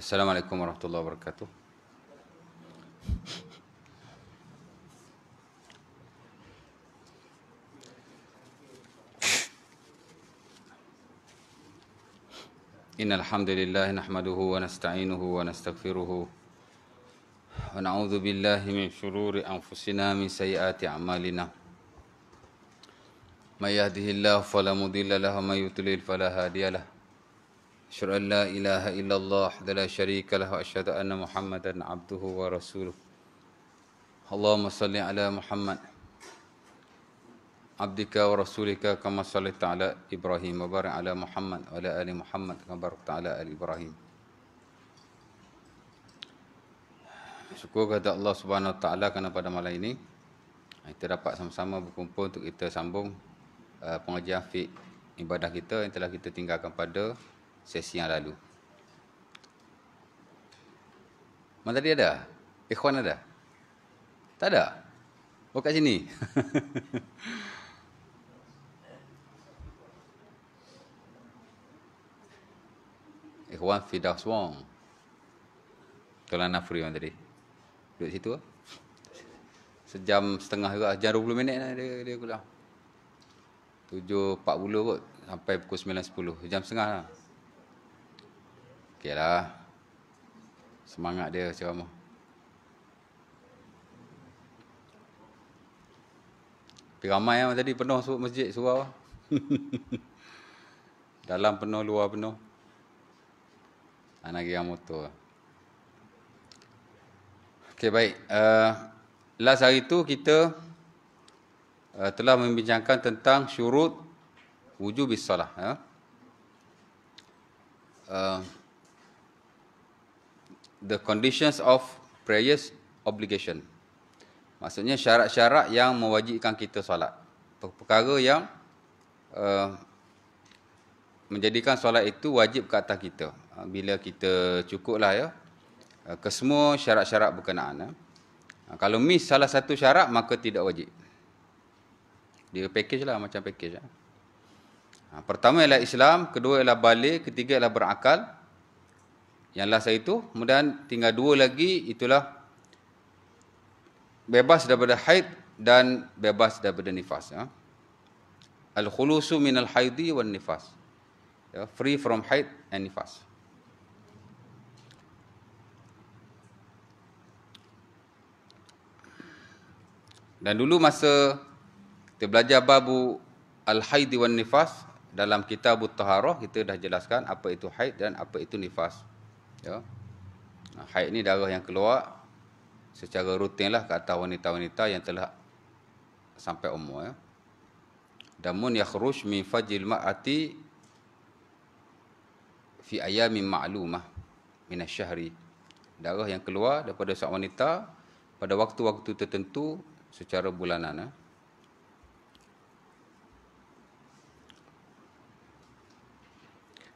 السلام عليكم ورحمة الله وبركاته إن الحمد لله نحمده ونستعينه ونستغفره ونعوذ بالله من شرور أنفسنا من سيئات أعمالنا من يهده الله فلا مضل له ومن يضلل فلا هادي له Asyhadu an la ilaha illallah wa la syarika lahu asyhadu anna Muhammadan abduhu wa rasuluh. Allahumma salli ala Muhammad. Abdika wa rasulika kama sallaita ala Ibrahim wa barik ala Muhammad wa ala ali Muhammad kama barakta ala Ibrahim. Syukur kepada Allah Subhanahu wa taala kerana pada malam ini kita dapat sama-sama berkumpul untuk kita sambung uh, pengajian fiqh ibadah kita yang telah kita tinggalkan pada sesi yang lalu. Mana tadi ada? Ikhwan ada? Tak ada? Oh kat sini. Ikhwan Fidaus Wong. Tolan Nafri yang tadi. Duduk situ lah. Sejam setengah juga. Sejam 20 minit lah dia, dia pulang. 7.40 kot. Sampai pukul 9.10. Sejam setengah lah. Okey lah. Semangat dia ceramah. Tapi ramai lah tadi penuh masjid surau. Lah. Dalam penuh, luar penuh. Anak yang motor. Lah. Okey baik. Uh, last hari tu kita uh, telah membincangkan tentang syurut wujud bisalah. Ya. Uh, the conditions of prayers obligation. Maksudnya syarat-syarat yang mewajibkan kita solat. Perkara yang uh, menjadikan solat itu wajib ke atas kita. Eh, bila kita cukup lah ya. Uh, kesemua syarat-syarat berkenaan. Ya. kalau miss salah satu syarat maka tidak wajib. Dia package lah macam package. Ya. pertama ialah Islam. Kedua ialah balik. Ketiga ialah berakal. Yang last hari itu. Kemudian tinggal dua lagi itulah. Bebas daripada haid dan bebas daripada nifas. Ya. Al-khulusu al haidi wa nifas. Ya, free from haid and nifas. Dan dulu masa kita belajar babu al-haidi wa nifas dalam kitab Taharah kita dah jelaskan apa itu haid dan apa itu nifas ya haid ni darah yang keluar secara rutin lah ke atas wanita-wanita yang telah sampai umur ya damun yakhruj min fajil ma'ati fi ayami ma'lumah min syahri darah yang keluar daripada seorang wanita pada waktu-waktu tertentu secara bulanan ya.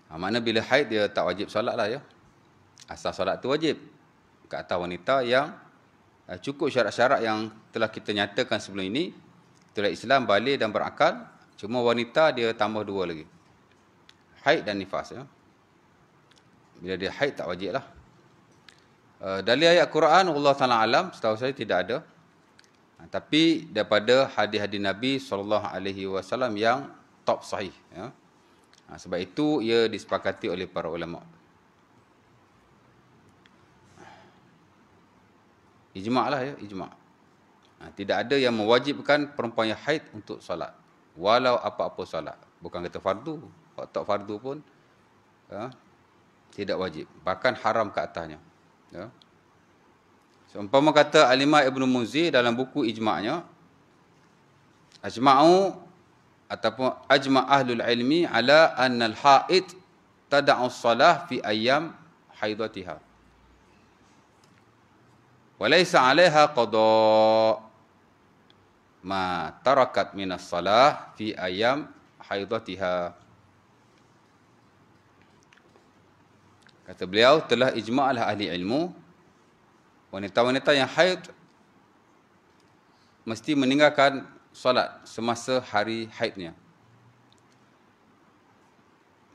Ha, makna bila haid dia tak wajib solat lah ya asal solat tu wajib ke atas wanita yang eh, cukup syarat-syarat yang telah kita nyatakan sebelum ini itulah Islam balik dan berakal cuma wanita dia tambah dua lagi haid dan nifas ya. bila dia haid tak wajib lah eh, dari ayat Quran Allah Ta'ala Alam setahu saya tidak ada ha, tapi daripada hadis-hadis Nabi SAW yang top sahih ya. Ha, sebab itu ia disepakati oleh para ulama. Ijma' lah ya, ijma' ha, Tidak ada yang mewajibkan perempuan yang haid untuk solat Walau apa-apa solat Bukan kata fardu Tak fardu pun ha, Tidak wajib Bahkan haram ke atasnya ya. Seumpama so, kata Alimah Ibn Munzi dalam buku ijma'nya Ajma'u Ataupun ajma' ahlul ilmi Ala annal ha'id Tada'u salah fi ayam haidatihah Walaysa عليها قضاء ma تركت من salah fi ayam حيضتها Kata beliau telah ijma'alah ahli ilmu Wanita-wanita yang haid Mesti meninggalkan solat semasa hari haidnya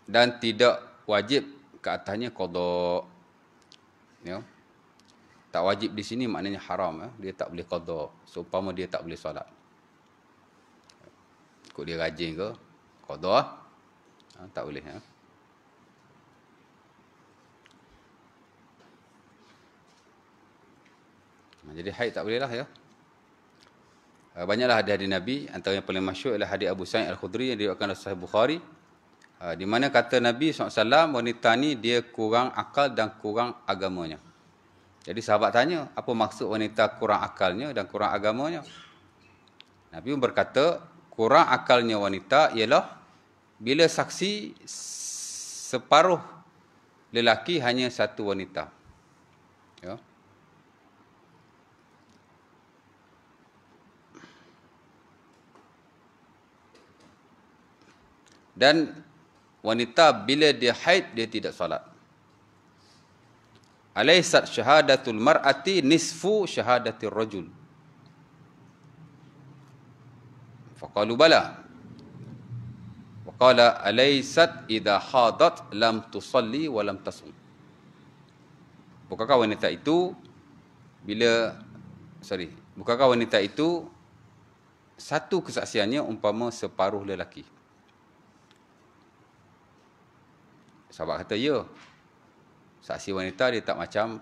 Dan tidak wajib ke atasnya kodok you know? Tak wajib di sini maknanya haram. Eh? Dia tak boleh qadar. Seumpama dia tak boleh solat. Ikut dia rajin ke? Qadar lah. Ha, tak boleh. Eh? Jadi haid tak boleh lah ya. Eh, banyaklah hadis-hadis Nabi. Antara yang paling masyuk adalah hadis Abu Sa'id Al-Khudri yang diriwakan oleh Sahih Bukhari. Eh, di mana kata Nabi SAW, wanita ni dia kurang akal dan kurang agamanya. Jadi sahabat tanya, apa maksud wanita kurang akalnya dan kurang agamanya? Nabi pun berkata, kurang akalnya wanita ialah bila saksi separuh lelaki hanya satu wanita. Ya. Dan wanita bila dia haid, dia tidak salat. Alaysat syahadatul mar'ati nisfu syahadatir rajul. Faqalu bala. Waqala alaysat idha hadat lam tusalli wa lam tasum. Bukakah wanita itu bila sorry, bukakah wanita itu satu kesaksiannya umpama separuh lelaki. Sahabat kata, ya. Saksi wanita dia tak macam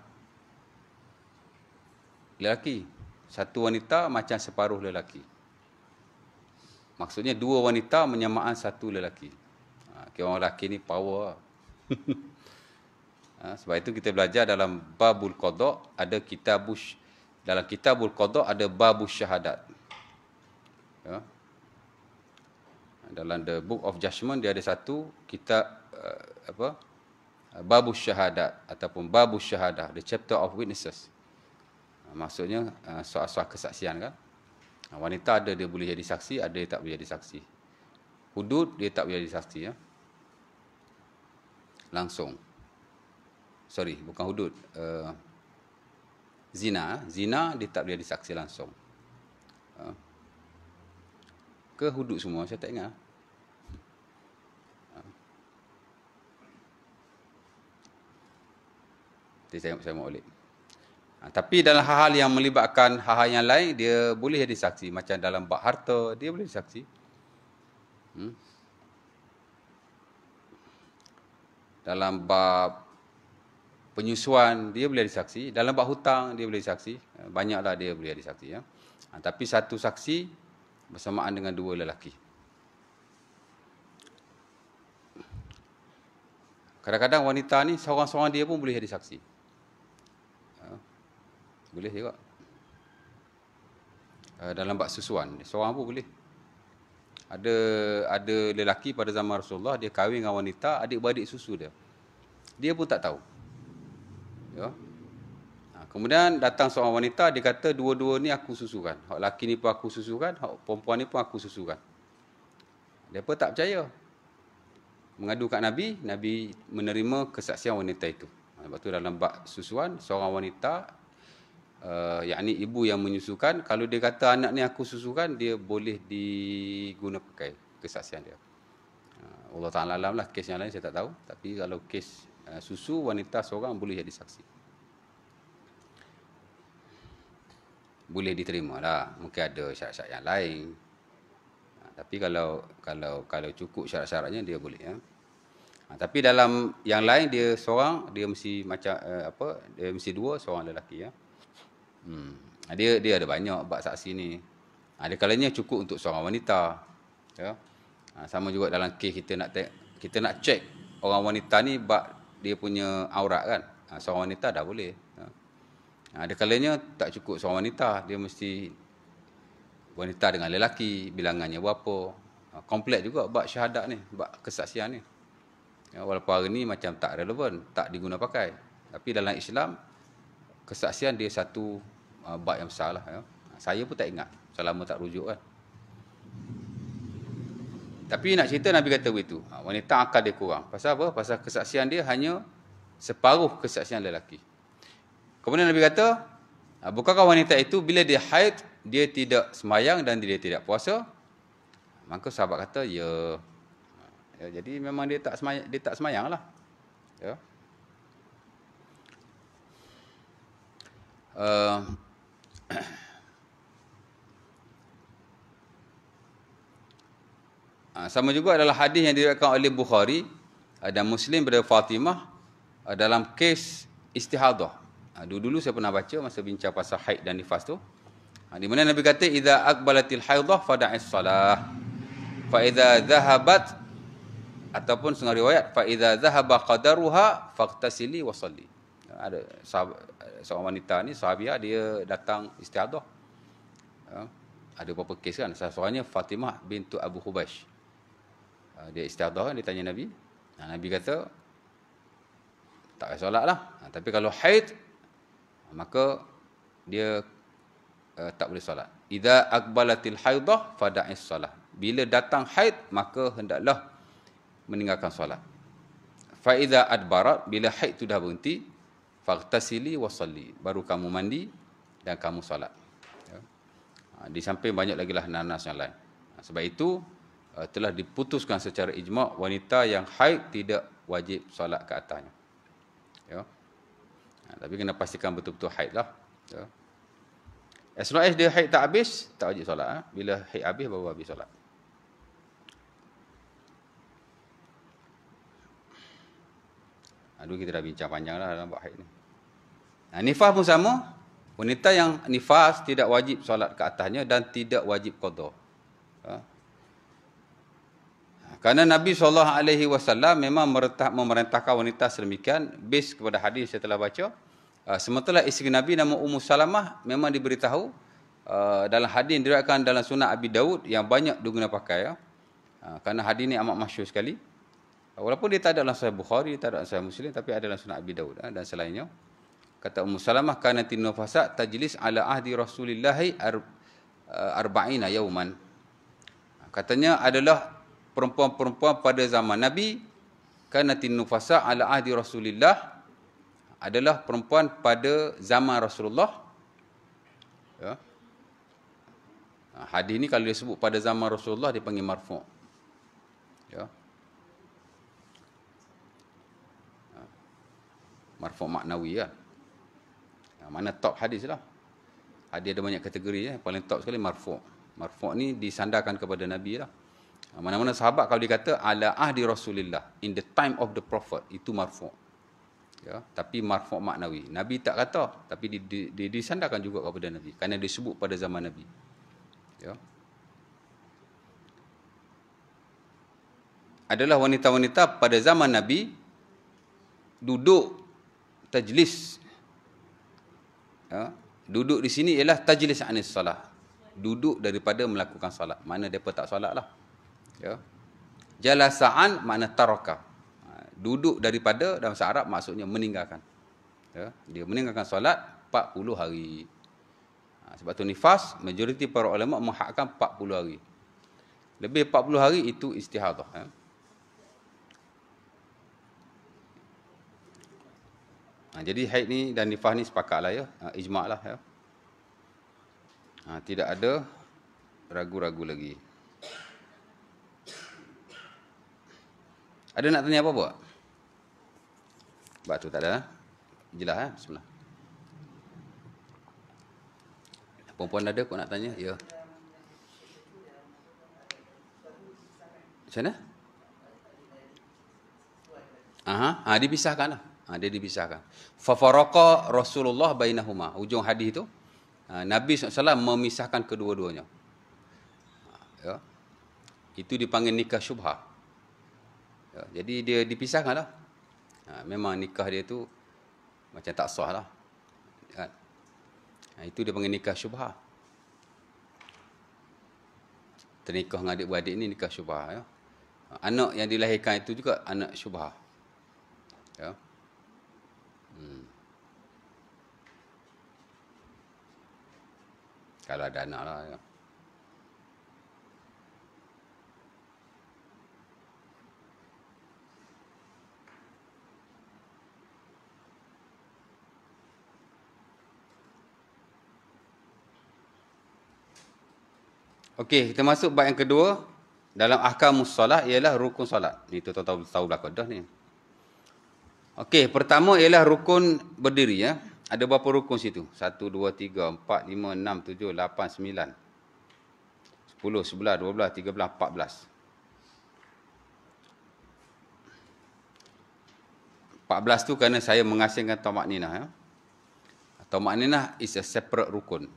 lelaki. Satu wanita macam separuh lelaki. Maksudnya dua wanita menyamaan satu lelaki. Ha, okay, orang lelaki ni power. Lah. Ha, sebab itu kita belajar dalam Babul Qadok, ada kitabus dalam kitabul Qadok ada Babus Syahadat. Ya. Dalam The Book of Judgment dia ada satu kitab uh, apa babu syahadat ataupun babu syahadah the chapter of witnesses ah, maksudnya ah, soal-soal kesaksian kan ah, wanita ada dia boleh jadi saksi ada dia tak boleh jadi saksi hudud dia tak boleh jadi saksi ya langsung sorry bukan hudud zina zina dia tak boleh jadi saksi langsung ke hudud semua saya tak ingat Dia tengok saya maulid. Ha, tapi dalam hal-hal yang melibatkan hal-hal yang lain, dia boleh jadi saksi. Macam dalam bak harta, dia boleh saksi. Hmm? Dalam bab penyusuan, dia boleh jadi saksi. Dalam bab hutang, dia boleh jadi saksi. Ha, banyaklah dia boleh jadi saksi. Ya. Ha, tapi satu saksi bersamaan dengan dua lelaki. Kadang-kadang wanita ni seorang-seorang dia pun boleh jadi saksi. Boleh juga. Eh, dalam bak susuan, seorang pun boleh. Ada ada lelaki pada zaman Rasulullah dia kahwin dengan wanita adik-beradik susu dia. Dia pun tak tahu. Ya. Ha, kemudian datang seorang wanita dia kata dua-dua ni aku susukan. Hak lelaki ni pun aku susukan, hak perempuan ni pun aku susukan. Dia pun tak percaya. Mengadu kat Nabi, Nabi menerima kesaksian wanita itu. Ha, lepas tu dalam bak susuan, seorang wanita uh, yakni ibu yang menyusukan kalau dia kata anak ni aku susukan dia boleh diguna pakai kesaksian dia. Uh, Allah Taala alam lah kes yang lain saya tak tahu tapi kalau kes uh, susu wanita seorang boleh jadi saksi. Boleh diterima lah. Mungkin ada syarat-syarat yang lain. Uh, tapi kalau kalau kalau cukup syarat-syaratnya dia boleh ya. Ha, tapi dalam yang lain dia seorang dia mesti macam uh, apa dia mesti dua seorang lelaki ya. Hmm. Dia dia ada banyak bab saksi ni. Ada kalanya cukup untuk seorang wanita. Ya. sama juga dalam kes kita nak te- kita nak check orang wanita ni bab dia punya aurat kan. seorang wanita dah boleh. Ya. ada kalanya tak cukup seorang wanita, dia mesti wanita dengan lelaki, bilangannya berapa. komplek juga bab syahadat ni, bab kesaksian ni. Ya, walaupun hari ni macam tak relevan, tak diguna pakai. Tapi dalam Islam, kesaksian dia satu Ah, bab yang besar lah ya. Saya pun tak ingat Selama tak rujuk kan Tapi nak cerita Nabi kata begitu ha, Wanita akal dia kurang Pasal apa? Pasal kesaksian dia hanya Separuh kesaksian lelaki Kemudian Nabi kata ah, Bukankah wanita itu bila dia haid Dia tidak semayang dan dia tidak puasa Maka sahabat kata Ya, ya Jadi memang dia tak semayang, dia tak semayang lah Ya Uh, Ha, sama juga adalah hadis yang diriwayatkan oleh Bukhari ada Muslim daripada Fatimah eh, dalam kes istihadah. Ha, dulu-dulu saya pernah baca masa bincang pasal haid dan nifas tu. Ha, di mana Nabi kata idza aqbalatil haidah fada'is salah. Fa idza zahabat ataupun setengah riwayat fa idza zahaba qadaruha faqtasili wa salli. Ada seorang wanita ni sahabiah dia datang istihadah. Ada beberapa kes kan. Salah seorangnya Fatimah bintu Abu Hubaysh. Ah, dia istiadah dia tanya Nabi. Ah, Nabi kata tak payah solat lah. Ah, tapi kalau haid maka dia uh, tak boleh solat. Idza aqbalatil haidah fada'is solat. Bila datang haid maka hendaklah meninggalkan solat. Fa idza adbarat bila haid tu dah berhenti faghtasili wasalli. Baru kamu mandi dan kamu solat. Ya. Di samping banyak lagi lah nanas yang lain. Sebab itu Uh, telah diputuskan secara ijma' wanita yang haid tidak wajib solat ke atasnya. Ya. Ha, tapi kena pastikan betul-betul haid lah. Ya. As long as dia haid tak habis, tak wajib solat. Ha? Bila haid habis, baru habis solat. Aduh ha, kita dah bincang panjang lah dalam bab haid ni. Ha, nifah pun sama. Wanita yang nifas tidak wajib solat ke atasnya dan tidak wajib kodoh. Karena Nabi sallallahu alaihi wasallam memang meretak, memerintahkan wanita sedemikian based kepada hadis yang saya telah baca. Uh, sementara isteri Nabi nama Ummu Salamah memang diberitahu uh, dalam hadis yang diriwayatkan dalam Sunan Abi Daud yang banyak digunakan pakai ya. Uh, karena hadis ini amat masyhur sekali. Uh, walaupun dia tak ada dalam Sahih Bukhari, tak ada dalam Sahih Muslim tapi ada dalam Sunan Abi Daud uh, dan selainnya. Kata Ummu Salamah kana tinnafasa tajlis ala ahdi Rasulillah ar, uh, arba'ina yauman. Katanya adalah perempuan-perempuan pada zaman Nabi kana tinufasa ala ahdi Rasulillah adalah perempuan pada zaman Rasulullah ya ha, hadis ni kalau disebut pada zaman Rasulullah dipanggil marfu ya ha, marfu maknawi lah ya. mana top hadis lah hadis ada banyak kategori ya paling top sekali marfu marfu ni disandarkan kepada Nabi lah ya. Ah, mana-mana sahabat kalau dikata ala ahdi Rasulillah in the time of the prophet itu marfu. Ya, tapi marfu maknawi. Nabi tak kata tapi di, di, di, disandarkan juga kepada Nabi kerana disebut pada zaman Nabi. Ya. Adalah wanita-wanita pada zaman Nabi duduk tajlis. Ya, duduk di sini ialah tajlis anis salah. Duduk daripada melakukan salat. Mana depa tak salat lah ya. Jalasa'an makna taraka. Ha, duduk daripada dalam bahasa Arab maksudnya meninggalkan. Ya. Dia meninggalkan solat 40 hari. Ha, sebab tu nifas, majoriti para ulama menghakkan 40 hari. Lebih 40 hari itu istihadah. Ya. Ha, jadi haid ni dan nifah ni sepakat lah ya. Ha, ijma' lah ya. Ha, tidak ada ragu-ragu lagi. Ada nak tanya apa-apa? Sebab tak ada. Ha? jelah eh? Bismillah. Puan-puan ada kau nak tanya? Ya. sana, mana? Aha, ha, dipisahkan lah. Ha, dia dipisahkan. Fafaraqa Rasulullah bainahuma. Ujung hadis tu. Ha, Nabi SAW memisahkan kedua-duanya. Ya. Itu dipanggil nikah syubhah. Ya, jadi dia dipisahkan lah. Ha, memang nikah dia tu macam tak sah lah. Ya. Ha, itu dia panggil nikah syubah. Ternikah dengan adik-beradik ni nikah syubah. Ya. Ha, anak yang dilahirkan itu juga anak syubah. Ya. Hmm. Kalau ada anak lah. Ya. Okey, kita masuk bab yang kedua dalam ahkamus solat ialah rukun solat. Ni tu tahu tahu belakang dah ni. Okey, pertama ialah rukun berdiri ya. Ada berapa rukun situ? 1 2 3 4 5 6 7 8 9 10 11 12 13 14. 14 tu kerana saya mengasingkan tomak ninah ya. Tomak ninah is a separate rukun.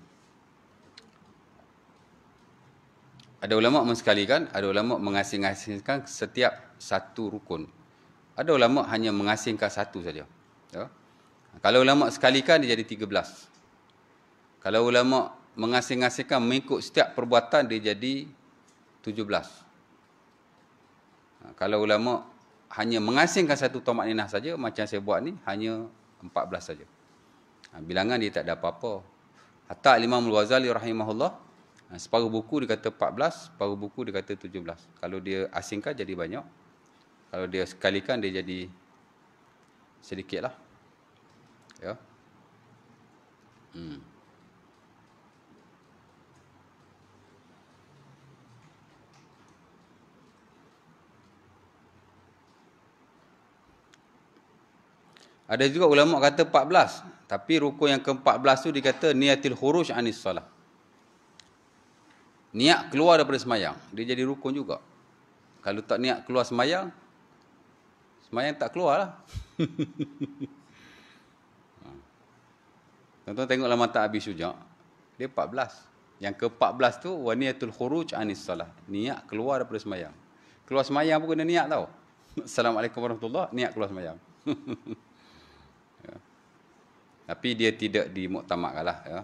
ada ulama mensekalikan, ada ulama mengasing-asingkan setiap satu rukun. Ada ulama hanya mengasingkan satu saja. Ya. Kalau ulama sekalikan dia jadi 13. Kalau ulama mengasing-asingkan mengikut setiap perbuatan dia jadi 17. Ha, kalau ulama hanya mengasingkan satu tomat ninah saja macam saya buat ni hanya 14 saja. Ha, bilangan dia tak ada apa-apa. Hatta Imam Al-Ghazali rahimahullah Ha, separuh buku dia kata 14, separuh buku dia kata 17. Kalau dia asingkan jadi banyak. Kalau dia sekalikan dia jadi sedikit lah. Ya. Hmm. Ada juga ulama kata 14. Tapi rukun yang ke-14 tu dia kata niatil huruj anis salah niat keluar daripada semayang, dia jadi rukun juga. Kalau tak niat keluar semayang, semayang tak keluar lah. Ha. Tuan-tuan tengok dalam mata Abi Sujak, dia 14. Yang ke-14 tu, waniyatul khuruj anis salah. Niat keluar daripada semayang. Keluar semayang pun kena niat tau. Assalamualaikum warahmatullahi niat keluar semayang. Ya. Tapi dia tidak dimuktamakkan lah. Ya.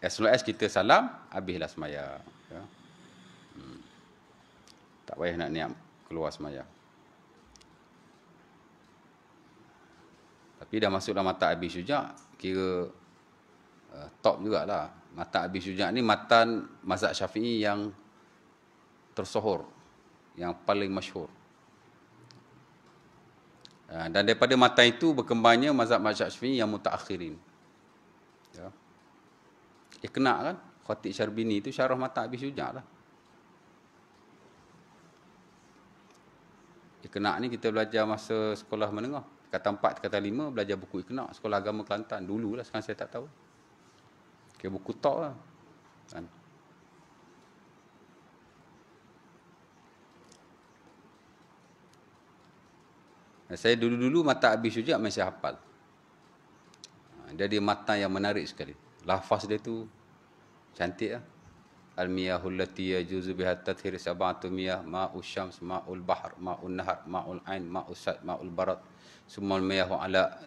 As long as kita salam, habislah semaya. Ya. Hmm. Tak payah nak niat keluar semaya. Tapi dah masuk dalam mata Abi Syujak, kira uh, top jugalah. Mata Abi Syujak ni matan mazhab syafi'i yang tersohor, yang paling masyhur. Ah, dan daripada mata itu berkembangnya mazhab-mazhab syafi'i yang mutakhirin dia kena kan Khatib Syarbini tu syarah mata habis hujah lah Ikhna ni kita belajar masa sekolah menengah Kata empat kata lima belajar buku Ikhna Sekolah Agama Kelantan dulu lah sekarang saya tak tahu Ke buku tok lah kan. Saya dulu-dulu mata habis hujah masih hafal jadi mata yang menarik sekali lafaz dia tu cantik lah. Almiyahul lati juzu biha tathir sab'atu miyah ma'u syams ma'ul bahr ma'un nahar ma'ul ain ma'u sad ma'ul barat summa almiyahu ala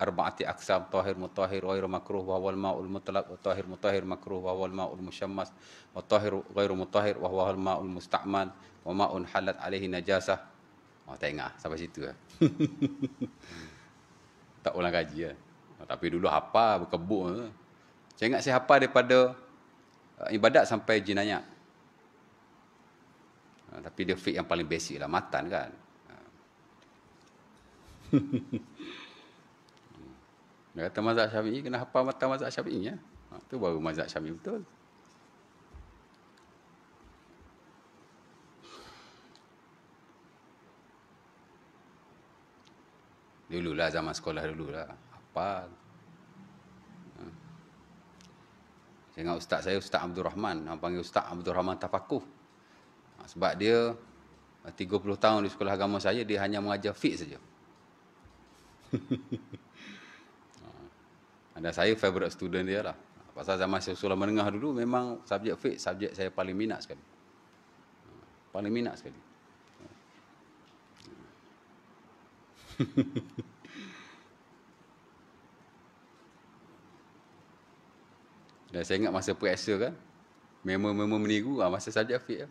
arba'ati aksam tahir mutahhir ghairu makruh wa wal ma'ul mutlaq wa tahir mutahhir makruh wa wal ma'ul musyammas wa tahir ghairu mutahhir wa wal ma'ul musta'mal wa ma'un halat alaihi najasah Oh, tengah sampai situ lah. tak ulang kaji lah. Tapi dulu apa berkebuk lah. Saya ingat saya hafal daripada uh, ibadat sampai jinayat. Uh, tapi dia fit yang paling basic lah. Matan kan. Uh. Dia kata mazhab syafi'i kena hafal matan mazhab syafi'i. Ya? Ha, itu baru mazhab syafi'i betul. Dululah zaman sekolah dululah. apa? Saya ingat ustaz saya Ustaz Abdul Rahman. Orang panggil Ustaz Abdul Rahman Tafakuh. Ha, sebab dia 30 ha, tahun di sekolah agama saya dia hanya mengajar fiqh saja. Ha, Anda saya favorite student dia lah. Pasal zaman saya sekolah menengah dulu memang subjek fiqh subjek saya paling minat sekali. Paling minat sekali. Dan saya ingat masa periksa kan Memo-memo meniru lah Masa saja fit lah kan.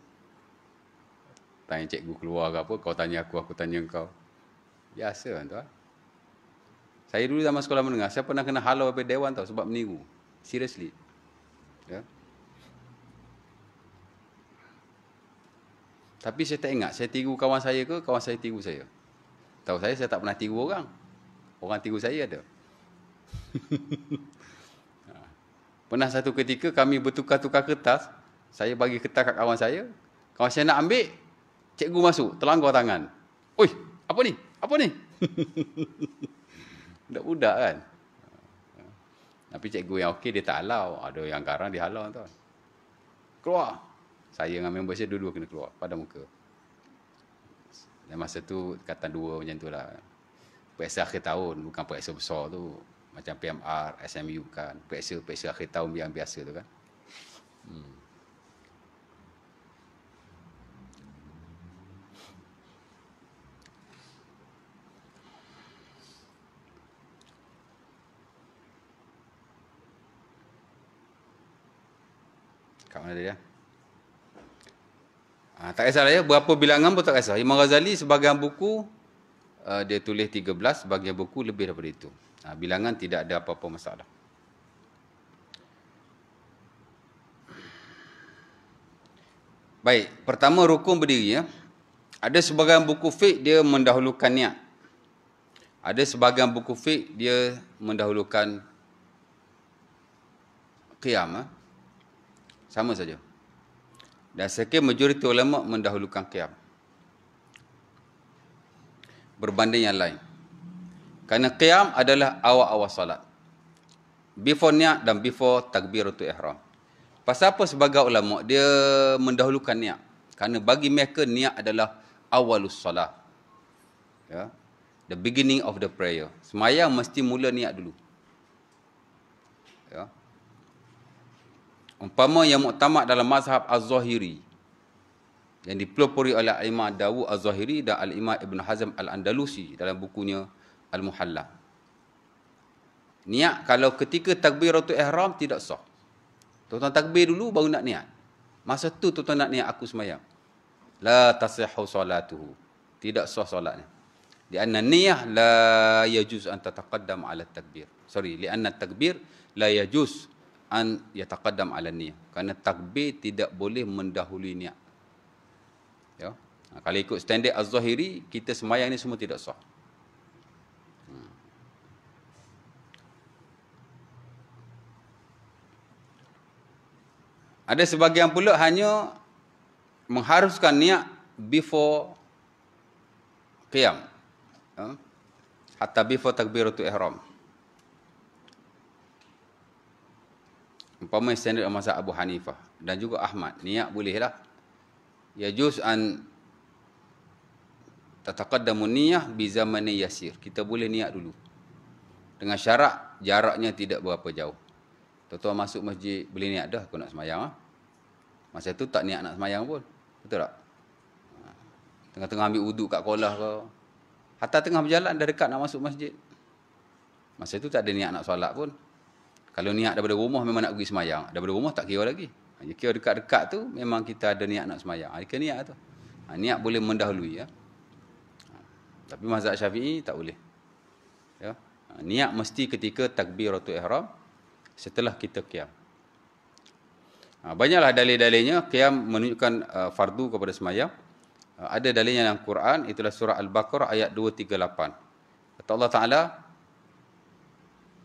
Tanya cikgu keluar ke apa Kau tanya aku, aku tanya kau Biasa kan tuan Saya dulu zaman sekolah menengah Saya pernah kena halau daripada dewan tau Sebab meniru Seriously Ya Tapi saya tak ingat Saya tiru kawan saya ke Kawan saya tiru saya Tahu saya saya tak pernah tiru orang Orang tiru saya ada Pernah satu ketika kami bertukar-tukar kertas. Saya bagi kertas kat kawan saya. Kawan saya nak ambil. Cikgu masuk. Terlanggar tangan. Oi, apa ni? Apa ni? Budak-budak kan. Tapi cikgu yang okey dia tak halau. Ada yang garang dia halau tuan. Keluar. Saya dengan member saya dua-dua kena keluar. Pada muka. Dan masa tu kata dua macam tu lah. Periksa akhir tahun. Bukan periksa besar tu macam PMR, SMU kan, peksa-peksa akhir tahun yang biasa tu kan. Hmm. Kat mana dia? Ha, tak kisah ya, berapa bilangan pun tak kisah. Imam Ghazali sebagian buku, uh, dia tulis 13, sebagian buku lebih daripada itu. Ha, bilangan tidak ada apa-apa masalah. Baik, pertama rukun berdiri ya. Ada sebagian buku fiqh dia mendahulukan niat. Ada sebagian buku fiqh dia mendahulukan qiyam. Ha? Sama saja. Dan sekian majoriti ulama mendahulukan qiyam. Berbanding yang lain. Kerana qiyam adalah awal-awal solat. Before niat dan before takbir takbiratul ihram. Pasal apa sebagai ulama dia mendahulukan niat? Kerana bagi mereka niat adalah awalus solat. Ya. The beginning of the prayer. Semayang mesti mula niat dulu. Ya. Umpama yang muktamad dalam mazhab Az-Zahiri. Yang dipelopori oleh Al-Imam Dawud Az-Zahiri dan Al-Imam Ibn Hazm Al-Andalusi dalam bukunya al-muhalla. Niat kalau ketika takbir takbiratul ihram tidak sah. Tuan-tuan takbir dulu baru nak niat. Masa tu tuan-tuan nak niat aku semayang. La tasihhu salatuhu. Tidak sah solatnya. Di anna niyah la yajuz an tataqaddam ala takbir. Sorry, li anna takbir la yajuz an yataqaddam ala niyah. Karena takbir tidak boleh mendahului niat. Ya. Ha, kalau ikut standard az-zahiri, kita semayang ni semua tidak sah. Ada sebagian pula hanya mengharuskan niat before qiyam. Ya. Hatta before takbiratul ihram. Umpama standard masa Abu Hanifah dan juga Ahmad. Niat bolehlah. Ya juz an tataqaddamu niyah bi zamani yasir. Kita boleh niat dulu. Dengan syarat jaraknya tidak berapa jauh tuan masuk masjid, beli niat dah aku nak semayang. Ha? Masa tu tak niat nak semayang pun. Betul tak? Ha. Tengah-tengah ambil uduk kat kolah ke. Hatta tengah berjalan dah dekat nak masuk masjid. Masa tu tak ada niat nak solat pun. Kalau niat daripada rumah memang nak pergi semayang. Daripada rumah tak kira lagi. Hanya kira dekat-dekat tu memang kita ada niat nak semayang. Ada ha, niat tu. Ha, niat boleh mendahului. Ya. Tapi mazhab syafi'i tak boleh. Ya. niat mesti ketika takbir takbiratul ihram setelah kita qiyam. Ha, banyaklah dalil-dalilnya, kiam menunjukkan uh, fardu kepada semayam. Uh, ada dalilnya dalam Quran, itulah surah Al-Baqarah ayat 238. Kata Allah Ta'ala,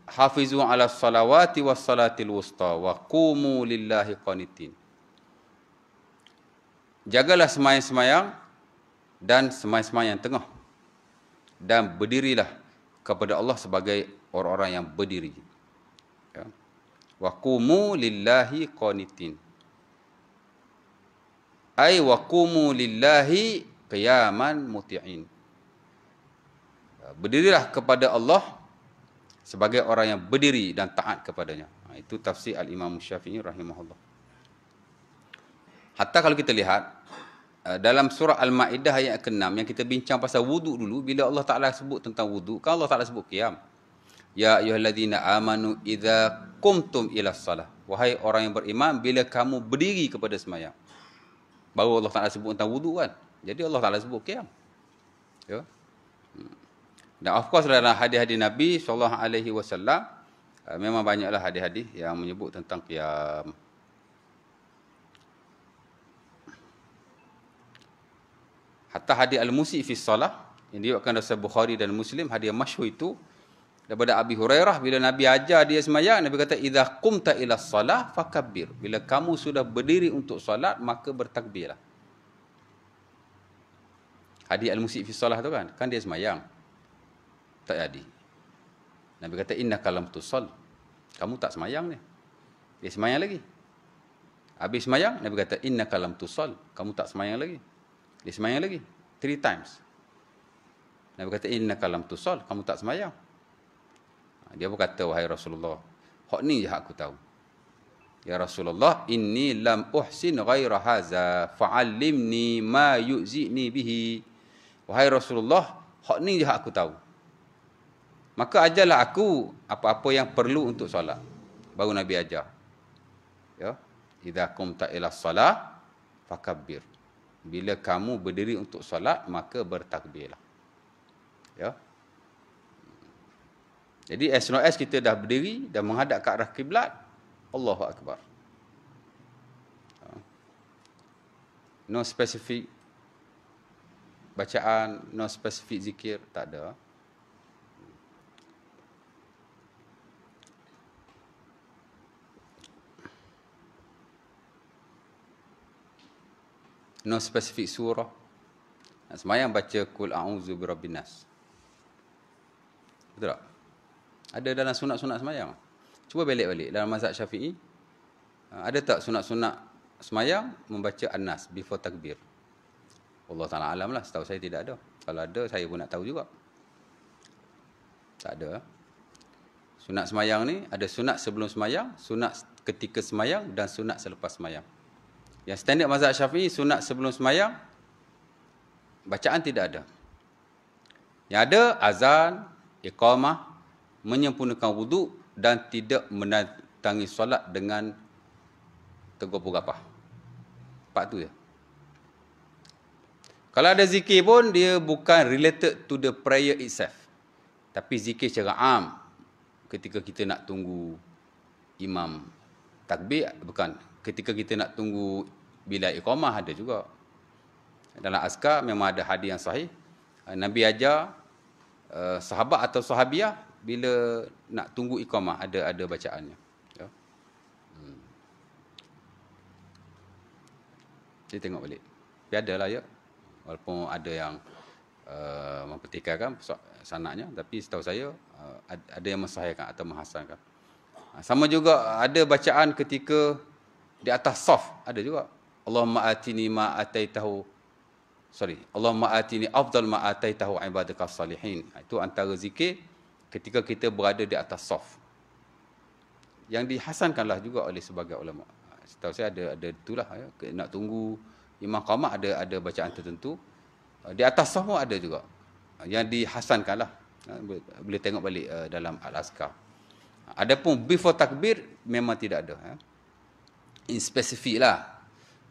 Hafizu ala salawati was salatil wusta wa qumu lillahi qanitin. Jagalah semayang-semayang dan semayang-semayang tengah. Dan berdirilah kepada Allah sebagai orang-orang yang berdiri wa qumu lillahi qanitin ay wa qumu lillahi qiyaman muti'in berdirilah kepada Allah sebagai orang yang berdiri dan taat kepadanya ha, itu tafsir al-Imam Syafi'i rahimahullah hatta kalau kita lihat eh, dalam surah Al-Ma'idah ayat ke-6 yang kita bincang pasal wuduk dulu bila Allah Ta'ala sebut tentang wuduk kan Allah Ta'ala sebut qiyam Ya ayuhalladzina amanu idha kumtum ila salah. Wahai orang yang beriman, bila kamu berdiri kepada semayang. Baru Allah Ta'ala sebut tentang wudu kan. Jadi Allah Ta'ala sebut qiyam. Ya. Hmm. Dan of course dalam hadis-hadis Nabi SAW, eh, memang banyaklah hadis-hadis yang menyebut tentang kiam. Hatta hadis al-musi fi salah yang diriwayatkan oleh Bukhari dan Muslim hadis yang masyhur itu daripada Abi Hurairah bila Nabi ajar dia semayang Nabi kata idza qumta ila salah fakabbir bila kamu sudah berdiri untuk solat maka bertakbirlah Hadis al-musyi fi salah tu kan kan dia semayang tak jadi Nabi kata innaka lam tusall kamu tak semayang ni dia semayang lagi habis semayang Nabi kata innaka lam tusall kamu tak semayang lagi dia semayang lagi three times Nabi kata innaka lam tusall kamu tak semayang dia pun kata, wahai Rasulullah, hak ni je aku tahu. Ya Rasulullah, inni lam uhsin ghaira haza fa'allimni ma yu'zi'ni bihi. Wahai Rasulullah, hak ni je aku tahu. Maka ajarlah aku apa-apa yang perlu untuk solat. Baru Nabi ajar. Ya. Idza qumta ila salat fakabbir. Bila kamu berdiri untuk solat maka bertakbirlah. Ya. Jadi as soon as kita dah berdiri dan menghadap ke arah kiblat, Allahu akbar. Ha. No specific bacaan, no specific zikir, tak ada. No specific surah. Semayang baca kul a'udzu birabbinas. Betul tak? Ada dalam sunat-sunat semayang Cuba balik balik dalam mazhab syafi'i ah, Ada tak sunat-sunat semayang Membaca anas nas before takbir Allah Ta'ala alam lah Setahu saya tidak ada Kalau ada saya pun nak tahu juga Tak ada Sunat semayang ni ada sunat sebelum semayang Sunat ketika semayang dan sunat selepas semayang Yang standard mazhab syafi'i Sunat sebelum semayang Bacaan tidak ada Yang ada azan Iqamah menyempurnakan wuduk dan tidak menatangi solat dengan tergopoh-gapah. Empat tu je. Kalau ada zikir pun, dia bukan related to the prayer itself. Tapi zikir secara am, ketika kita nak tunggu imam takbir, bukan. Ketika kita nak tunggu bila ikhomah ada juga. Dalam askar memang ada hadis yang sahih. Nabi ajar eh, sahabat atau sahabiah bila nak tunggu iqamah ada ada bacaannya ya hmm. Jadi tengok balik lah ya walaupun ada yang uh, mempertikaikan sanaknya tapi setahu saya uh, ada yang mensahihkan atau menghasankan ha, sama juga ada bacaan ketika di atas saf ada juga Allahumma atini ma ataitahu sorry Allahumma atini afdal ma ataitahu ibadaka salihin ha, itu antara zikir ketika kita berada di atas soft. Yang dihasankanlah juga oleh sebagai ulama. Setahu saya ada ada itulah ya. nak tunggu imam qamat ada ada bacaan tertentu. Uh, di atas soft pun ada juga. Yang dihasankanlah. Ya, boleh tengok balik uh, dalam al-askar. Adapun before takbir memang tidak ada ya. In specific lah.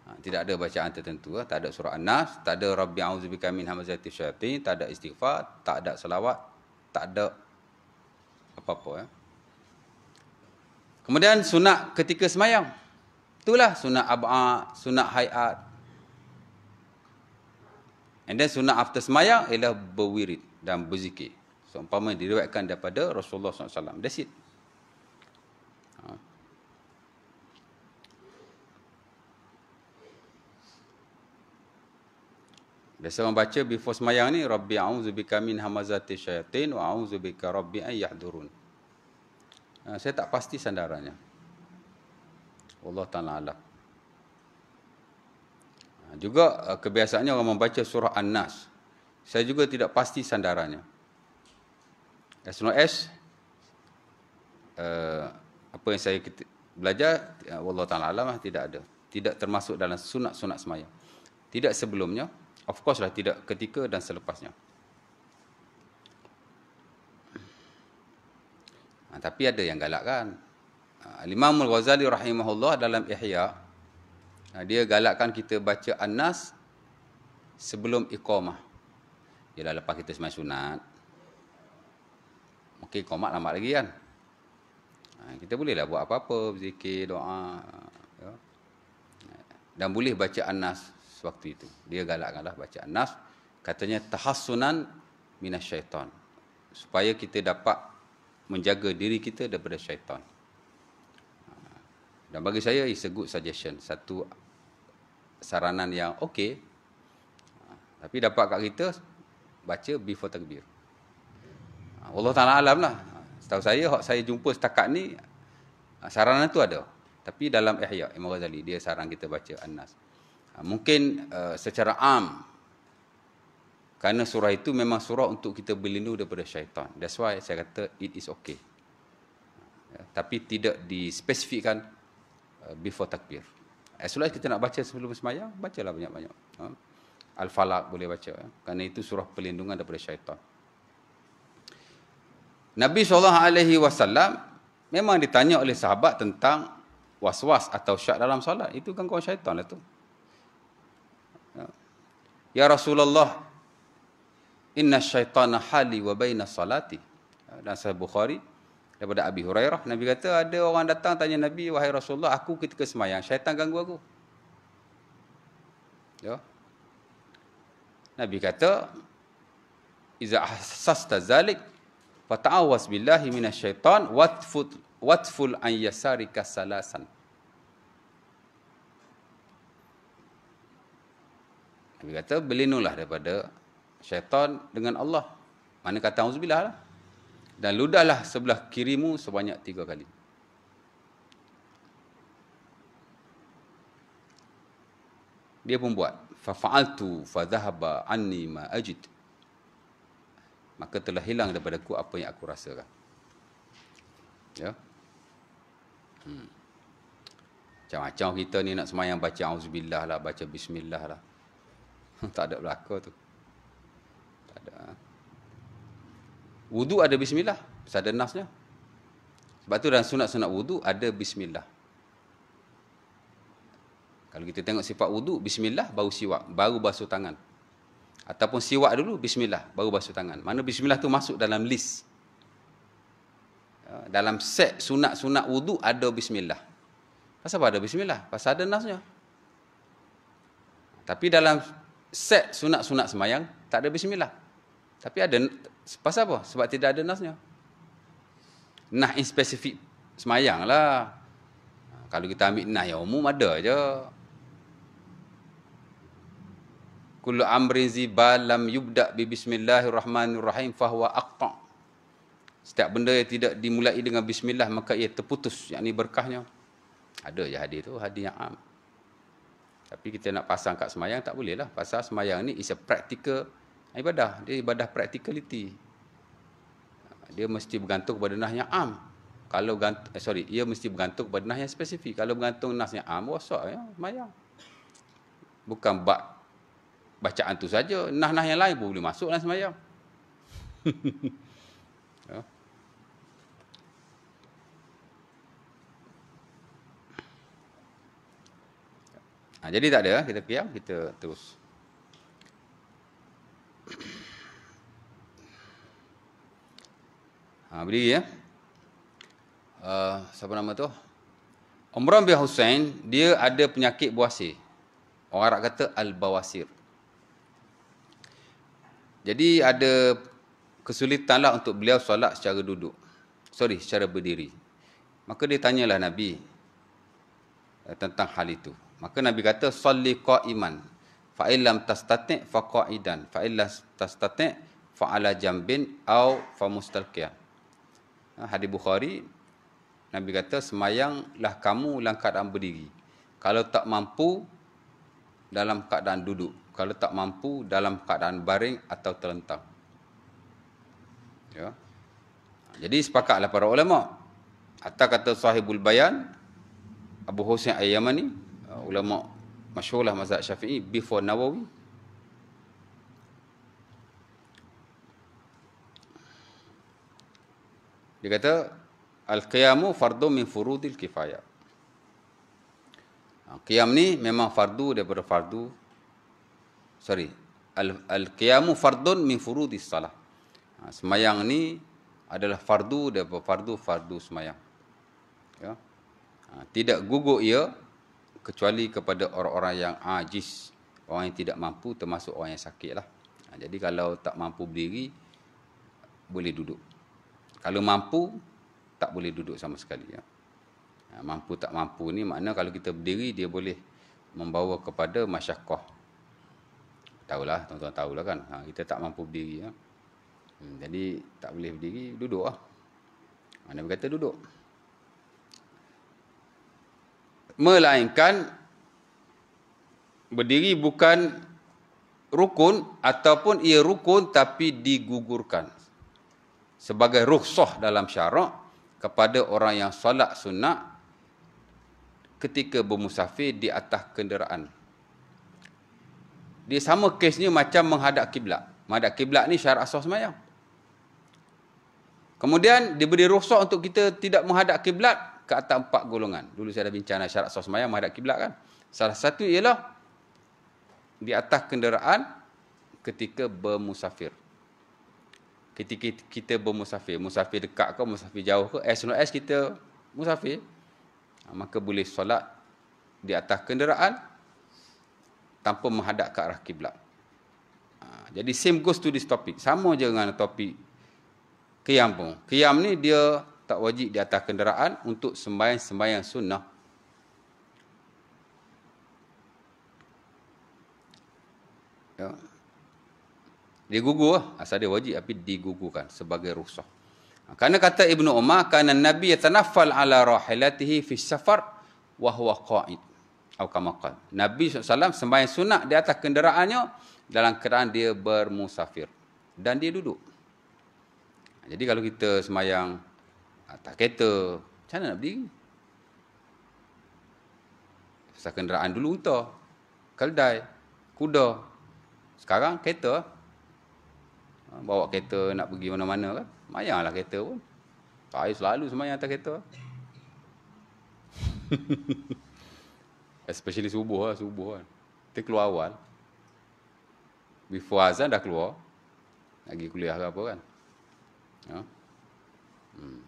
Ha, tidak ada bacaan tertentu. Ya. Tak ada surah An-Nas. Tak ada Rabbi A'udzubika min hamazati syaitin. Tak ada istighfar. Tak ada selawat, Tak ada apa-apa. Eh? Kemudian sunat ketika semayang. Itulah sunat ab'ad, sunat hay'at. And then sunat after semayang ialah berwirid dan berzikir. So, umpama diriwayatkan daripada Rasulullah SAW. That's it. Biasa orang baca before semayang ni Rabbi bika min hamazati syaitin wa a'udzubika rabbi an yahdurun. Ha, saya tak pasti sandarannya. Allah Ta'ala ala. ha, ah, Juga ah, kebiasaannya orang membaca surah An-Nas. Saya juga tidak pasti sandarannya. As no as uh, apa yang saya belajar, Allah Ta'ala alam lah, tidak ada. Tidak termasuk dalam sunat-sunat semayang. Tidak sebelumnya, Of course lah tidak ketika dan selepasnya. Ha, tapi ada yang galak kan. Ha, Imam Al-Ghazali rahimahullah dalam Ihya ha, dia galakkan kita baca An-Nas sebelum iqamah. Ialah lepas kita semai sunat. Mungkin iqamah lama lagi kan. Ha, kita bolehlah buat apa-apa, berzikir, doa, ya. Dan boleh baca An-Nas sewaktu itu. Dia galakkanlah baca nas. Katanya tahassunan minas syaitan. Supaya kita dapat menjaga diri kita daripada syaitan. Dan bagi saya, it's a good suggestion. Satu saranan yang okey. Tapi dapat kat kita, baca before takbir. Allah Ta'ala alam lah. Setahu saya, hak saya jumpa setakat ni, saranan tu ada. Tapi dalam Ihya Imam Ghazali, dia saran kita baca An-Nas. Ha, mungkin uh, secara am kerana surah itu memang surah untuk kita berlindung daripada syaitan. That's why saya kata it is okay. Ya, tapi tidak dispesifikkan uh, before takbir. As long as kita nak baca sebelum sembahyang, bacalah banyak-banyak. Ha? Al-Falaq boleh baca. Ya? Kerana itu surah perlindungan daripada syaitan. Nabi SAW memang ditanya oleh sahabat tentang was-was atau syak dalam solat. Itu kan kawan syaitan lah tu. Ha. Ya Rasulullah, inna syaitana hali wa baina salati. Ha, dan sahih Bukhari, daripada Abi Hurairah, Nabi kata, ada orang datang tanya Nabi, wahai Rasulullah, aku ketika semayang, syaitan ganggu aku. Ya. Nabi kata, iza ahsasta zalik, fata'awas billahi minas syaitan, watfut, watful an yasarika salasan. Nabi kata berlindunglah daripada syaitan dengan Allah. Mana kata auzubillah lah. Dan ludahlah sebelah kirimu sebanyak tiga kali. Dia pun buat. Fafa'altu fazahaba anni ma'ajid. Maka telah hilang daripada aku apa yang aku rasakan. Ya. Hmm. Macam-macam kita ni nak semayang baca auzubillah lah, baca bismillah lah. tak ada belaka tu. Tak ada. Ah. Wudu ada bismillah, ada nasnya. Sebab tu dalam sunat-sunat wudu ada bismillah. Kalau kita tengok sifat wudu, bismillah baru siwak, baru basuh tangan. Ataupun siwak dulu bismillah baru basuh tangan. Mana bismillah tu masuk dalam list. Ah, dalam set sunat-sunat wudu ada bismillah. Pasal apa ada bismillah? Pasal ada nasnya. Tapi dalam set sunat-sunat semayang, tak ada bismillah. Tapi ada, pasal apa? Sebab tidak ada nasnya. Nah in spesifik semayang lah. Kalau kita ambil nah yang umum ada aja. Kullu amrin zibal lam yubda' bi bismillahirrahmanirrahim fahuwa aqta' Setiap benda yang tidak dimulai dengan bismillah maka ia terputus. Yang ini berkahnya. Ada je hadis tu, hadis yang am. Tapi kita nak pasang kat semayang tak boleh lah. Pasal semayang ni is a practical ibadah. Dia ibadah practicality. Dia mesti bergantung kepada nas yang am. Kalau gantung, eh, sorry, ia mesti bergantung kepada nas yang spesifik. Kalau bergantung nas yang am, wasak ya, semayang. Bukan bak bacaan tu saja. Nas-nas yang lain pun boleh masuk dalam semayang. Ha, jadi tak ada. Kita kiam. Kita terus. Ha, berdiri ya. Uh, siapa nama tu? Umran bin Hussein. Dia ada penyakit buasir. Orang Arab kata Al-Bawasir. Jadi ada kesulitanlah untuk beliau solat secara duduk. Sorry, secara berdiri. Maka dia tanyalah Nabi eh, tentang hal itu. Maka Nabi kata salli qaiman. Fa tas tastati' fa qa'idan. Fa illas tastati' fa ala jambin aw fa mustalqiyan. Ha, hadis Bukhari Nabi kata semayanglah kamu dalam keadaan berdiri. Kalau tak mampu dalam keadaan duduk. Kalau tak mampu dalam keadaan baring atau terlentang. Ya. Jadi sepakatlah para ulama. Atau kata sahibul bayan Abu Hussein Ayyamani ulama masyhurlah mazhab Syafi'i before Nawawi. Dia kata al-qiyamu fardhu min furudil kifayah. Ha, qiyam ni memang fardu daripada fardu. Sorry. Al-qiyamu fardhu min furudis salah. Ha, semayang ni adalah fardu daripada fardu-fardu semayang. Ya. Ha, tidak gugur ia kecuali kepada orang-orang yang ajis orang yang tidak mampu termasuk orang yang sakit lah ha, jadi kalau tak mampu berdiri boleh duduk kalau mampu tak boleh duduk sama sekali ya. ha, mampu tak mampu ni makna kalau kita berdiri dia boleh membawa kepada masyakoh tahulah tuan-tuan tahulah kan ha, kita tak mampu berdiri ya. Hmm, jadi tak boleh berdiri duduk lah Nabi kata duduk melainkan berdiri bukan rukun ataupun ia rukun tapi digugurkan sebagai rukhsah dalam syarak kepada orang yang solat sunat ketika bermusafir di atas kenderaan. Dia sama kesnya macam menghadap kiblat. Menghadap kiblat ni syarat asas semayang. Kemudian diberi rukhsah untuk kita tidak menghadap kiblat ke atas empat golongan. Dulu saya dah bincang dengan syarat sosmaya menghadap kiblat kan. Salah satu ialah di atas kenderaan ketika bermusafir. Ketika kita bermusafir, musafir dekat ke, musafir jauh ke, as no as kita musafir, ha, maka boleh solat di atas kenderaan tanpa menghadap ke arah kiblat. Ha, jadi same goes to this topic. Sama je dengan topik Qiyam pun. Qiyam ni dia tak wajib di atas kenderaan untuk sembahyang-sembahyang sunnah. Ya. Dia lah. Asal dia wajib tapi digugurkan sebagai rusak. Ha, karena kata Ibnu Umar, karena Nabi yatanafal ala rahilatihi fi syafar wa huwa qa'id. Al-Kamakal. Nabi SAW sembahyang sunnah di atas kenderaannya dalam keadaan dia bermusafir. Dan dia duduk. Ha, jadi kalau kita sembahyang atas kereta. Macam mana nak berdiri? Pasal kenderaan dulu unta. Keldai. Kuda. Sekarang kereta. Ha, bawa kereta nak pergi mana-mana kan. Mayanglah kereta pun. Saya selalu semayang atas kereta. Especially subuh lah. Subuh kan. Kita keluar awal. Before azan dah keluar. Lagi kuliah ke apa kan. Ya. Hmm.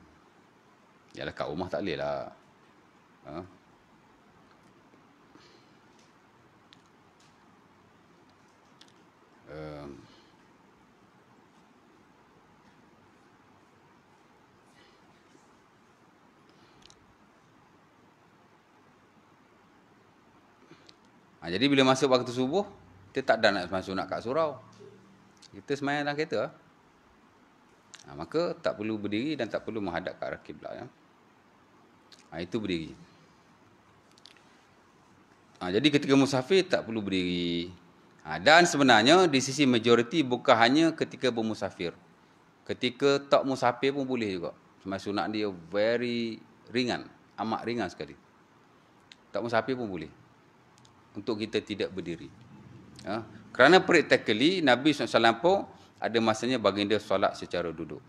Yalah kat rumah tak boleh lah. Ha? Um. Ha, jadi bila masuk waktu subuh, kita tak ada nak masuk nak kat surau. Kita semayang dalam kereta. Ha, maka tak perlu berdiri dan tak perlu menghadap ke arah kiblat. Ya. Eh? Ha, itu berdiri. Ha, jadi ketika musafir tak perlu berdiri. Ha, dan sebenarnya di sisi majoriti bukan hanya ketika bermusafir. Ketika tak musafir pun boleh juga. Sebab sunat dia very ringan. Amat ringan sekali. Tak musafir pun boleh. Untuk kita tidak berdiri. Ha? Kerana practically Nabi SAW pun ada masanya baginda solat secara duduk.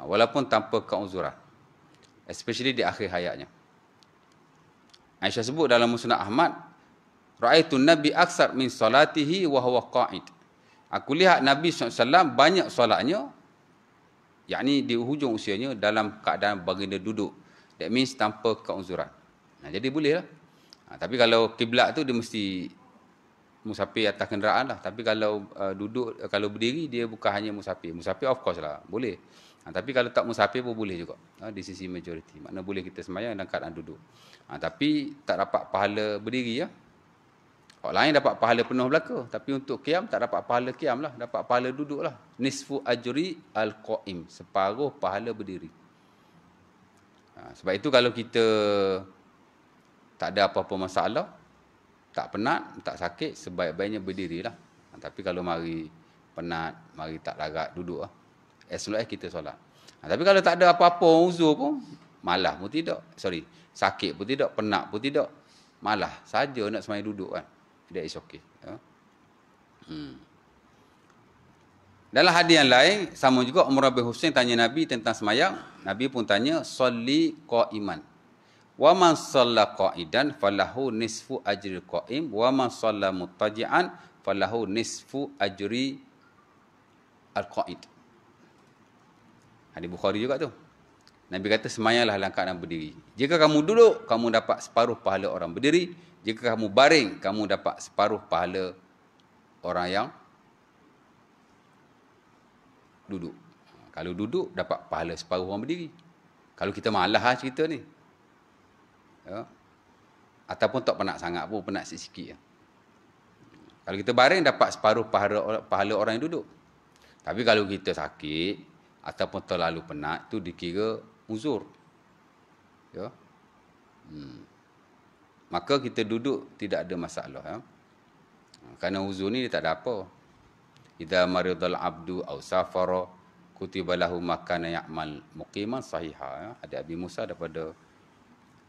Ha, walaupun tanpa keuzuran especially di akhir hayatnya. Aisyah sebut dalam Musnad Ahmad, "Ra'aitu Nabi aksar min salatihi wa huwa qa'id." Aku lihat Nabi SAW banyak solatnya, yakni di hujung usianya dalam keadaan baginda duduk. That means tanpa keuzuran. Nah, jadi bolehlah. Ha, tapi kalau kiblat tu dia mesti musafir atas kenderaan lah. Tapi kalau uh, duduk, kalau berdiri dia bukan hanya musafir. Musafir of course lah, boleh. Ha, tapi kalau tak musafir pun boleh juga. Ha, di sisi majoriti. Makna boleh kita semayang dan keadaan duduk. Ha, tapi tak dapat pahala berdiri ya. Orang lain dapat pahala penuh belaka. Tapi untuk kiam tak dapat pahala kiam lah. Dapat pahala duduk lah. Nisfu ajri al-qa'im. Separuh pahala berdiri. Ha, sebab itu kalau kita tak ada apa-apa masalah. Tak penat, tak sakit. Sebaik-baiknya berdiri lah. Ha, tapi kalau mari penat, mari tak lagak duduk lah as long as kita solat. Ha, tapi kalau tak ada apa-apa uzur pun, malah pun tidak. Sorry, sakit pun tidak, penat pun tidak. Malah saja nak semain duduk kan. That is okay. Ya? Hmm. Dalam hadis yang lain, sama juga Umar bin Hussein tanya Nabi tentang semayang. Nabi pun tanya, Salli qa'iman. Wa man salla idan, falahu nisfu ajri qa'im. Wa man salla mutaji'an falahu nisfu ajri al-qa'id. Hadis Bukhari juga tu. Nabi kata semayalah langkah dan berdiri. Jika kamu duduk, kamu dapat separuh pahala orang berdiri. Jika kamu baring, kamu dapat separuh pahala orang yang duduk. Kalau duduk, dapat pahala separuh orang berdiri. Kalau kita malah lah cerita ni. Ya. Ataupun tak penat sangat pun, penat sikit-sikit. Ya. Kalau kita baring, dapat separuh pahala, pahala orang yang duduk. Tapi kalau kita sakit, ataupun terlalu penat itu dikira uzur. Ya. Hmm. Maka kita duduk tidak ada masalah ya. Karena uzur ni dia tak ada apa. Idza maridul abdu au safara kutiba lahu makana ya'mal muqiman sahiha ya. Ada Abi Musa daripada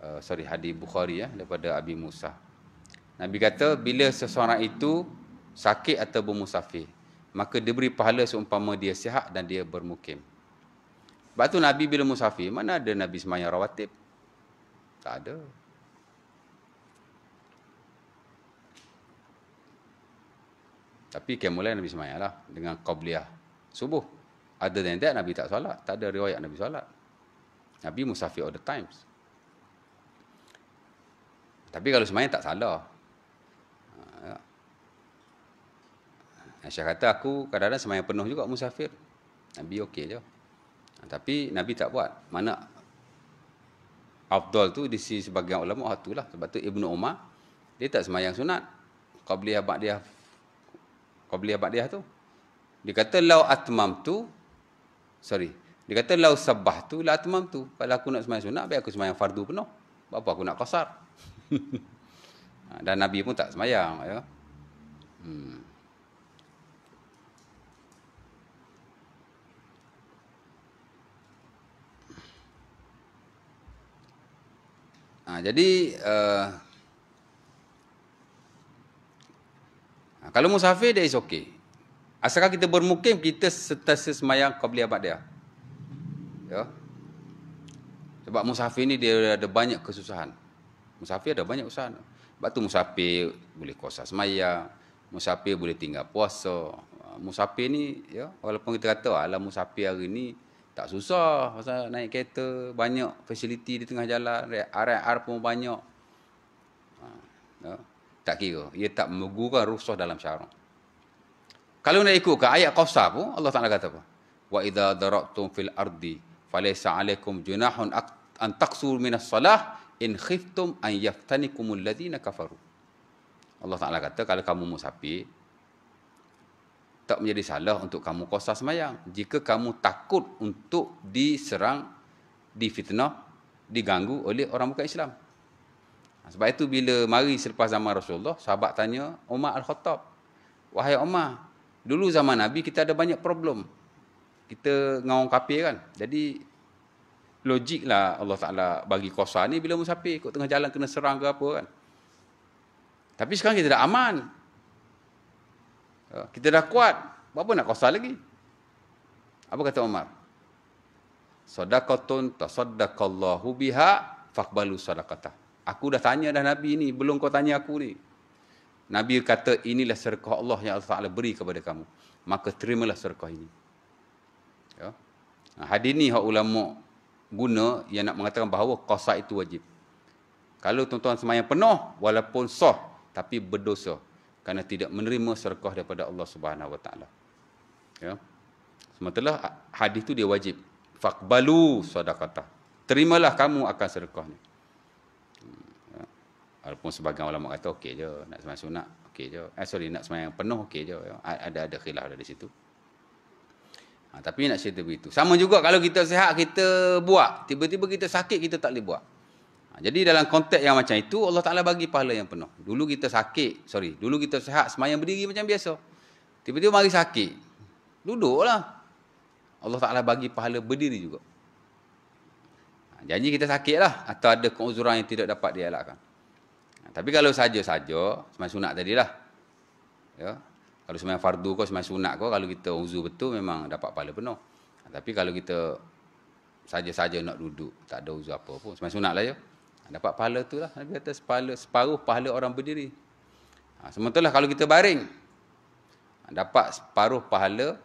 uh, sorry hadis Bukhari ya daripada Abi Musa. Nabi kata bila seseorang itu sakit atau bermusafir maka diberi pahala seumpama dia sihat dan dia bermukim. Sebab tu Nabi bila musafir, mana ada Nabi semayang rawatib? Tak ada. Tapi kan Nabi semayang lah dengan Qobliyah subuh. Ada than that, Nabi tak solat. Tak ada riwayat Nabi solat. Nabi musafir all the times. Tapi kalau semayang tak salah. Aisyah kata aku kadang-kadang semayang penuh juga musafir. Nabi okey je. Tapi Nabi tak buat. Mana Abdul tu di sisi sebagian ulama oh, Sebab tu Ibnu Umar dia tak semayang sunat. Qabliyah Ba'diyah Qabliyah Ba'diyah tu. Dia kata lau atmam tu sorry. Dia kata lau sabah tu la atmam tu. Kalau aku nak semayang sunat baik aku semayang fardu penuh. Apa aku nak kasar. Dan Nabi pun tak semayang. Ya. Hmm. Ha, jadi uh, kalau musafir dia is okay. Asalkan kita bermukim kita sentiasa semayang beli abad dia. Ya. Sebab musafir ni dia ada banyak kesusahan. Musafir ada banyak usaha. Sebab tu musafir boleh kuasa semayang. Musafir boleh tinggal puasa. Ha, musafir ni, ya, walaupun kita kata, alam musafir hari ni, tak susah pasal naik kereta banyak fasiliti di tengah jalan RR pun banyak ha, no. tak kira ia tak menggugurkan rusuh dalam syarak kalau nak ikut ke ayat qasa pun Allah Taala kata apa wa idza daratum fil ardi falaysa alaikum junahun an taqsur minas salah in khiftum an yaftanikum alladhina kafaru Allah Taala kata kalau kamu musafir tak menjadi salah untuk kamu kosa semayang. Jika kamu takut untuk diserang, difitnah, diganggu oleh orang bukan Islam. Ha, sebab itu bila mari selepas zaman Rasulullah, sahabat tanya Umar Al-Khattab. Wahai Umar, dulu zaman Nabi kita ada banyak problem. Kita dengan orang kapir kan. Jadi logiklah Allah Ta'ala bagi kosa ni bila musafir. Kau tengah jalan kena serang ke apa kan. Tapi sekarang kita dah aman. Ha. Kita dah kuat. Apa nak kosar lagi? Apa kata Omar? Sadaqatun tasaddaqallahu biha faqbalu sadaqata. Aku dah tanya dah Nabi ni. Belum kau tanya aku ni. Nabi kata inilah serkah Allah yang Allah Ta'ala beri kepada kamu. Maka terimalah serkah ini. Ya. Nah, hadis ni hak ulama guna yang nak mengatakan bahawa qasa itu wajib. Kalau tuan-tuan semayang penuh walaupun soh tapi berdosa kerana tidak menerima serkah daripada Allah Subhanahu Wa Taala. Ya. Sementara hadis tu dia wajib faqbalu sadaqata. Terimalah kamu akan serkah ni. Hmm, ya. Walaupun sebagian ulama kata okey je nak sembang sunat okey je. Eh sorry nak sembang penuh okey je. Ya, ada ada khilaf di situ. Ha, tapi nak cerita begitu. Sama juga kalau kita sihat kita buat. Tiba-tiba kita sakit kita tak boleh buat. Ha, jadi dalam konteks yang macam itu Allah Taala bagi pahala yang penuh. Dulu kita sakit, sorry, dulu kita sehat semayang berdiri macam biasa. Tiba-tiba mari sakit. Duduklah. Allah Taala bagi pahala berdiri juga. Ha, janji kita sakitlah atau ada keuzuran yang tidak dapat dielakkan. Ha, tapi kalau saja-saja semayang sunat tadilah. Ya. Kalau semayang fardu ke semayang sunat ke kalau kita uzur betul memang dapat pahala penuh. Tapi kalau kita saja-saja nak duduk, tak ada uzur apa pun, semayang sunatlah lah Ya dapat pahala tu lah. Nabi kata sepala, separuh pahala orang berdiri. Ha, sementara kalau kita baring, ha, dapat separuh pahala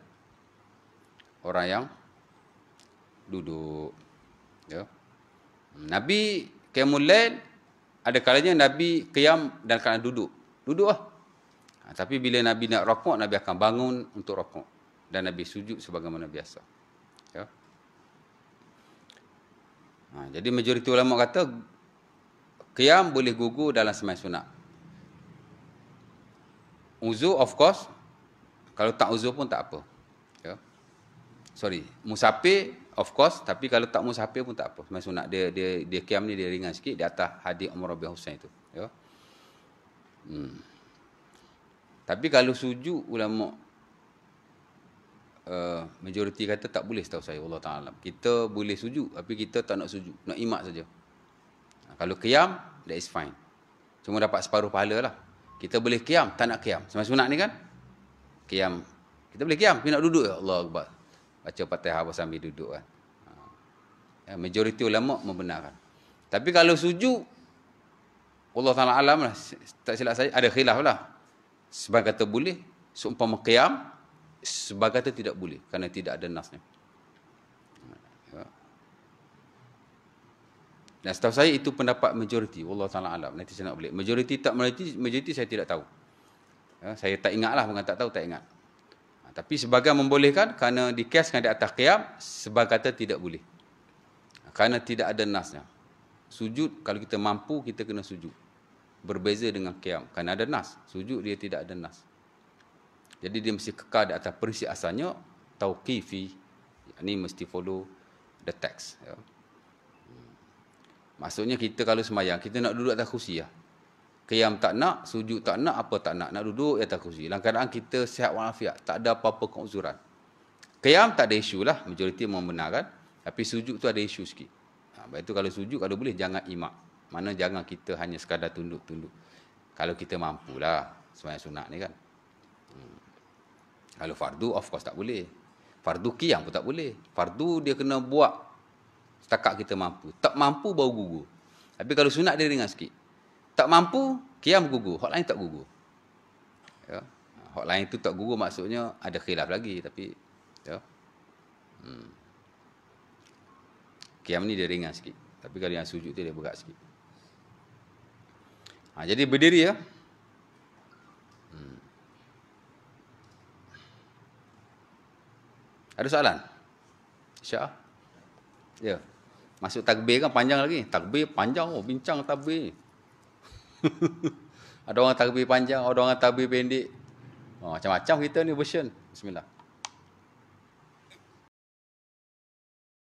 orang yang duduk. Ya. Nabi Kemulail, ada kalanya Nabi kiam dan kena duduk. Duduk lah. Ha, tapi bila Nabi nak rokok, Nabi akan bangun untuk rokok. Dan Nabi sujud sebagaimana biasa. Ya. Ha, jadi majoriti ulama kata Qiyam boleh gugur dalam semai sunat. Uzu of course. Kalau tak uzu pun tak apa. Yeah. Sorry. Musafir of course. Tapi kalau tak musafir pun tak apa. Semai sunat. Dia, dia, dia qiyam ni dia ringan sikit. Di atas hadir Umar Rabi Hussein tu. Yeah. Hmm. Tapi kalau suju ulama uh, majoriti kata tak boleh setahu saya Allah Ta'ala. Kita boleh suju, tapi kita tak nak suju, Nak imak saja. Kalau kiam, that is fine. Cuma dapat separuh pahala lah. Kita boleh kiam, tak nak kiam. Semasa sunat ni kan? Kiam. Kita boleh kiam, tapi nak duduk. Ya Allah Akbar. Baca patah apa sambil duduk kan. Ha. Ya, majoriti ulama membenarkan. Tapi kalau suju, Allah Ta'ala alam lah. Tak silap saya, ada khilaf lah. Sebab kata boleh, seumpama kiam, sebab kata tidak boleh. Kerana tidak ada nasnya. Dan setahu saya itu pendapat majoriti. Allah Ta'ala alam. Nanti saya nak boleh. Majoriti tak majoriti, majoriti saya tidak tahu. Ya, saya tak ingat lah. Bukan tak tahu, tak ingat. Ha, tapi sebagai membolehkan kerana dikiaskan di atas qiyam, sebagian kata tidak boleh. Ha, kerana tidak ada nasnya. Sujud, kalau kita mampu, kita kena sujud. Berbeza dengan qiyam. Kerana ada nas. Sujud dia tidak ada nas. Jadi dia mesti kekal di atas prinsip asalnya, tauqifi. Ini mesti follow the text. Ya. Maksudnya kita kalau semayang, kita nak duduk atas kursi lah. Qiyam tak nak, sujud tak nak, apa tak nak. Nak duduk atas kursi. Dalam keadaan kita sihat walafiat. Tak ada apa-apa keuzuran. Qiyam tak ada isu lah. Majoriti membenarkan. Tapi sujud tu ada isu sikit. Ha, baik itu kalau sujud, kalau boleh jangan imak. Mana jangan kita hanya sekadar tunduk-tunduk. Kalau kita mampu lah semayang sunat ni kan. Hmm. Kalau fardu, of course tak boleh. Fardu qiyam pun tak boleh. Fardu dia kena buat Takak kita mampu. Tak mampu baru gugu. Tapi kalau sunat dia dengar sikit. Tak mampu, kiam gugu, gugur. lain tak gugu. Ya. lain tu tak gugu maksudnya ada khilaf lagi tapi ya. Hmm. Kiam ni dia ringan sikit. Tapi kalau yang sujud tu dia berat sikit. Ha, jadi berdiri ya. Hmm. Ada soalan? Syah? Ya. Yeah. Masuk takbir kan panjang lagi. Takbir panjang oh bincang takbir. ada orang takbir panjang, ada orang takbir pendek. Oh, macam-macam kita ni version. Bismillah.